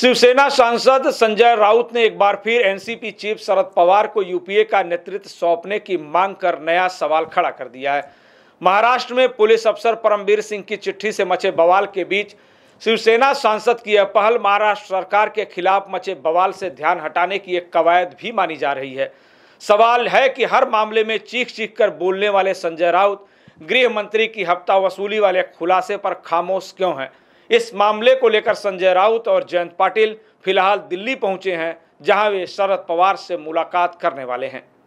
शिवसेना सांसद संजय राउत ने एक बार फिर एनसीपी चीफ शरद पवार को यूपीए का नेतृत्व सौंपने की मांग कर नया सवाल खड़ा कर दिया है महाराष्ट्र में पुलिस अफसर परमवीर सिंह की चिट्ठी से मचे बवाल के बीच शिवसेना सांसद की यह पहल महाराष्ट्र सरकार के खिलाफ मचे बवाल से ध्यान हटाने की एक कवायद भी मानी जा रही है सवाल है कि हर मामले में चीख चीख कर बोलने वाले संजय राउत गृह मंत्री की हफ्ता वसूली वाले खुलासे पर खामोश क्यों हैं इस मामले को लेकर संजय राउत और जयंत पाटिल फिलहाल दिल्ली पहुंचे हैं जहां वे शरद पवार से मुलाकात करने वाले हैं